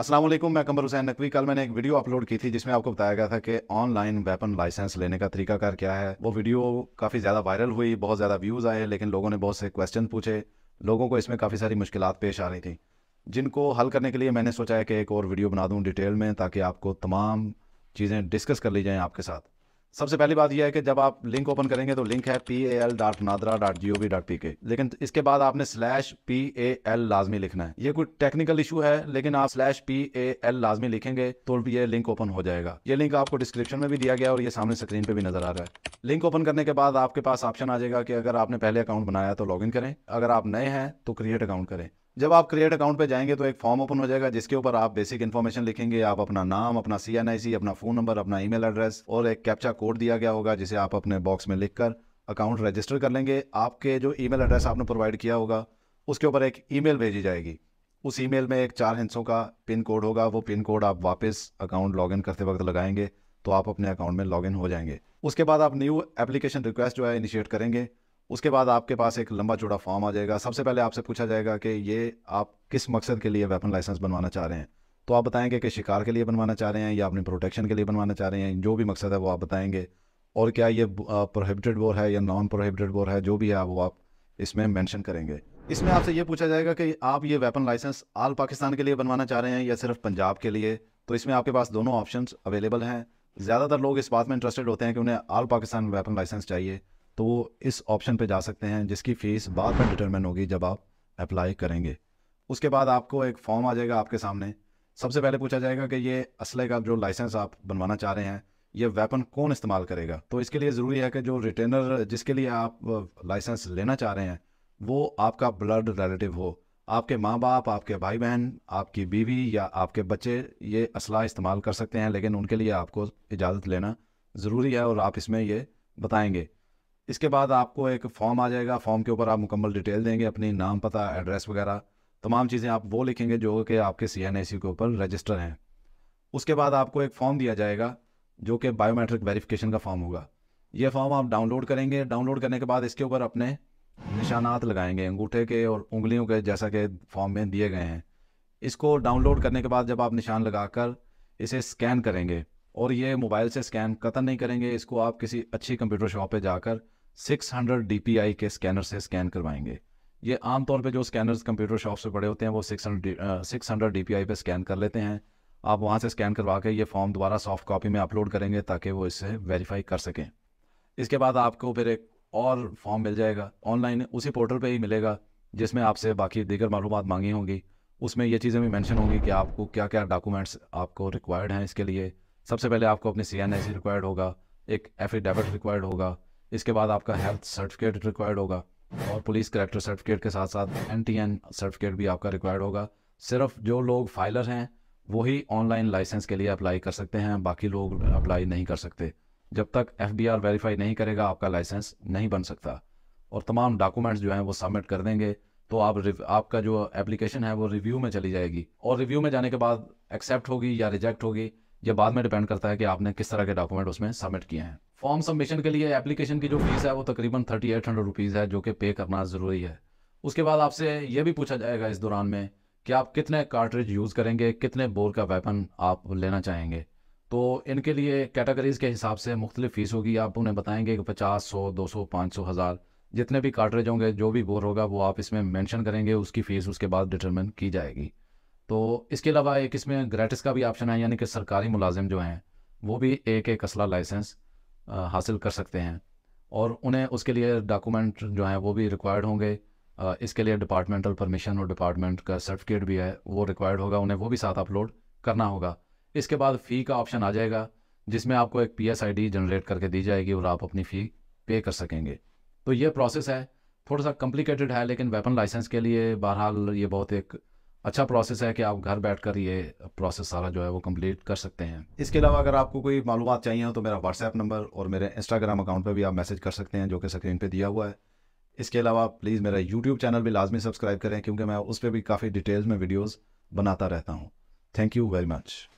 असलम मैं कमर हुसैन नकवी कल मैंने एक वीडियो अपलोड की थी जिसमें आपको बताया गया था कि ऑनलाइन वेपन लाइसेंस लेने का कार क्या है वो वीडियो काफ़ी ज़्यादा वायरल हुई बहुत ज़्यादा व्यूज़ आए लेकिन लोगों ने बहुत से क्वेश्चन पूछे लोगों को इसमें काफ़ी सारी मुश्किल पेश आ रही थी जिनको हल करने के लिए मैंने सोचा है कि एक और वीडियो बना दूँ डिटेल में ताकि आपको तमाम चीज़ें डिस्कस कर ली जाएँ आपके साथ सबसे पहली बात यह है कि जब आप लिंक ओपन करेंगे तो लिंक है P A L dot NADRA dot G O V dot P K लेकिन इसके बाद आपने स्लैश पी ए एल लाजमी लिखना है ये कोई टेक्निकल इशू है लेकिन आप स्लैश पी ए एल लाजमी लिखेंगे तो ये लिंक ओपन हो जाएगा ये लिंक आपको डिस्क्रिप्शन में भी दिया गया और ये सामने स्क्रीन पे भी नजर आ रहा है लिंक ओपन करने के बाद आपके पास ऑप्शन आ जाएगा कि अगर आपने पहले अकाउंट बनाया तो लॉग करें अगर आप नए हैं तो क्रिएट अकाउंट करें जब आप क्रिएट अकाउंट पे जाएंगे तो एक फॉर्म ओपन हो जाएगा जिसके ऊपर आप बेसिक इन्फॉर्मेशन लिखेंगे आप अपना नाम अपना सी एन आई सी अपना फ़ोन नंबर अपना ईमेल एड्रेस और एक कैप्चा कोड दिया गया होगा जिसे आप अपने बॉक्स में लिखकर अकाउंट रजिस्टर कर लेंगे आपके जो ईमेल एड्रेस आपने प्रोवाइड किया होगा उसके ऊपर एक ईमेल भेजी जाएगी उस ईमेल में एक चार हिंसों का पिन कोड होगा वो पिन कोड आप वापस अकाउंट लॉगिन करते वक्त लगाएंगे तो आप अपने अकाउंट में लॉगिन हो जाएंगे उसके बाद आप न्यू एप्लीकेशन रिक्वेस्ट जो है इनिशिएट करेंगे उसके बाद आपके पास एक लंबा चौड़ा फॉर्म आ जाएगा सबसे पहले आपसे पूछा जाएगा कि ये आप किस मकसद के लिए वेपन लाइसेंस बनवाना चाह रहे हैं तो आप बताएंगे कि शिकार के लिए बनवाना चाह रहे हैं या अपने प्रोटेक्शन के लिए बनवाना चाह रहे हैं जो भी मकसद है वो आप बताएंगे और क्या ये प्रोहिबिटेड बोर है या नॉन प्रोहिबिटेड बोर है जो भी है वो आप इसमें मैंशन करेंगे इसमें आपसे ये पूछा जाएगा कि आप ये वेपन लाइसेंस आल पाकिस्तान के लिए बनवाना चाह रहे हैं या सिर्फ पंजाब के लिए तो इसमें आपके पास दोनों ऑप्शन अवेलेबल हैं ज़्यादातर लोग इस बात में इंटरेस्टेड होते हैं कि उन्हें आल पाकिस्तान वेपन लाइसेंस चाहिए तो वो इस ऑप्शन पे जा सकते हैं जिसकी फ़ीस बाद में डिटरमिन होगी जब आप अप्लाई करेंगे उसके बाद आपको एक फॉर्म आ जाएगा आपके सामने सबसे पहले पूछा जाएगा कि ये असले का जो लाइसेंस आप बनवाना चाह रहे हैं ये वेपन कौन इस्तेमाल करेगा तो इसके लिए ज़रूरी है कि जो रिटेनर जिसके लिए आप लाइसेंस लेना चाह रहे हैं वो आपका ब्लड रिलेटिव हो आपके माँ बाप आपके भाई बहन आपकी बीवी या आपके बच्चे ये असलाह इस्तेमाल कर सकते हैं लेकिन उनके लिए आपको इजाज़त लेना ज़रूरी है और आप इसमें ये बताएंगे इसके बाद आपको एक फॉर्म आ जाएगा फॉर्म के ऊपर आप मुकम्मल डिटेल देंगे अपनी नाम पता एड्रेस वगैरह तमाम चीज़ें आप वो लिखेंगे जो कि आपके सी एन के ऊपर रजिस्टर हैं उसके बाद आपको एक फॉर्म दिया जाएगा जो कि बायोमेट्रिक वेरिफिकेशन का फॉर्म होगा ये फॉर्म आप डाउनलोड करेंगे डाउनलोड करने के बाद इसके ऊपर अपने निशानात लगाएंगे अंगूठे के और उंगलियों के जैसा कि फॉर्म में दिए गए हैं इसको डाउनलोड करने के बाद जब आप निशान लगाकर इसे स्कैन करेंगे और ये मोबाइल से स्कैन कतन नहीं करेंगे इसको आप किसी अच्छी कंप्यूटर शॉप पर जाकर 600 DPI के स्कैनर से स्कैन करवाएंगे ये आमतौर पे जो स्कैनर्स कंप्यूटर शॉप से पड़े होते हैं वो 600 पी आई पे स्कैन कर लेते हैं आप वहाँ से स्कैन करवा के ये फॉर्म दोबारा सॉफ्ट कॉपी में अपलोड करेंगे ताकि वो इससे वेरीफाई कर सकें इसके बाद आपको फिर एक और फॉर्म मिल जाएगा ऑनलाइन उसी पोर्टल पर ही मिलेगा जिसमें आपसे बाकी दीगर मालूम मांगी होंगी उसमें ये चीज़ें भी मैंशन होंगी कि आपको क्या क्या डॉक्यूमेंट्स आपको रिक्वायर्ड हैं इसके लिए सबसे पहले आपको अपनी सी एन रिक्वायर्ड होगा एक एफिडेविट रिक्वायर्ड होगा इसके बाद आपका हेल्थ सर्टिफिकेट रिक्वायर्ड होगा और पुलिस करेक्टर सर्टिफिकेट के साथ साथ एन टी एन सर्टिफिकेट भी आपका रिक्वायर्ड होगा सिर्फ जो लोग फाइलर हैं वही ऑनलाइन लाइसेंस के लिए अप्लाई कर सकते हैं बाकी लोग अप्लाई नहीं कर सकते जब तक एफ बी आर वेरीफाई नहीं करेगा आपका लाइसेंस नहीं बन सकता और तमाम डॉक्यूमेंट्स जो हैं वो सबमिट कर देंगे तो आप आपका जो एप्लीकेशन है वो रिव्यू में चली जाएगी और रिव्यू में जाने के बाद एक्सेप्ट होगी या रिजेक्ट होगी ये बाद में डिपेंड करता है कि आपने किस तरह के डॉक्यूमेंट उसमें सबमिट किए हैं फॉर्म सबमिशन के लिए एप्लीकेशन की जो फीस है वो तकरीबन थर्टी एट हंड्रेड रुपीज़ है जो कि पे करना ज़रूरी है उसके बाद आपसे ये भी पूछा जाएगा इस दौरान में कि आप कितने कार्ट्रिज यूज़ करेंगे कितने बोर का वेपन आप लेना चाहेंगे तो इनके लिए कैटेगरीज़ के हिसाब से मुख्तलिफ फ़ीस होगी आप उन्हें बताएंगे कि पचास सौ दो सौ पाँच सौ हज़ार जितने भी कार्ट्रेज होंगे जो भी बोर होगा वो आप इसमें मैंशन करेंगे उसकी फ़ीस उसके बाद डिटरमिन की जाएगी तो इसके अलावा एक इसमें ग्रेटिस का भी ऑप्शन है यानी कि सरकारी मुलाजिम जो हैं वो भी एक एक असला लाइसेंस हासिल कर सकते हैं और उन्हें उसके लिए डॉक्यूमेंट जो हैं वो भी रिक्वायर्ड होंगे इसके लिए डिपार्टमेंटल परमिशन और डिपार्टमेंट का सर्टिफिकेट भी है वो रिक्वायर्ड होगा उन्हें वो भी साथ अपलोड करना होगा इसके बाद फ़ी का ऑप्शन आ जाएगा जिसमें आपको एक P S I D generate करके दी जाएगी और आप अपनी फ़ी पे कर सकेंगे तो ये प्रोसेस है थोड़ा सा कॉम्प्लिकेटेड है लेकिन वेपन लाइसेंस के लिए बहरहाल ये बहुत एक अच्छा प्रोसेस है कि आप घर बैठ कर ये प्रोसेस सारा जो है वो कंप्लीट कर सकते हैं इसके अलावा अगर आपको कोई मालूम चाहिए तो मेरा व्हाट्सएप नंबर और मेरे इंस्टाग्राम अकाउंट पर भी आप मैसेज कर सकते हैं जो कि स्क्रीन पर दिया हुआ है इसके अलावा प्लीज़ मेरा यूट्यूब चैनल भी लाजमी सब्सक्राइब करें क्योंकि मैं उस पर भी काफ़ी डिटेल्स में वीडियोज़ बनाता रहता हूँ थैंक यू वेरी मच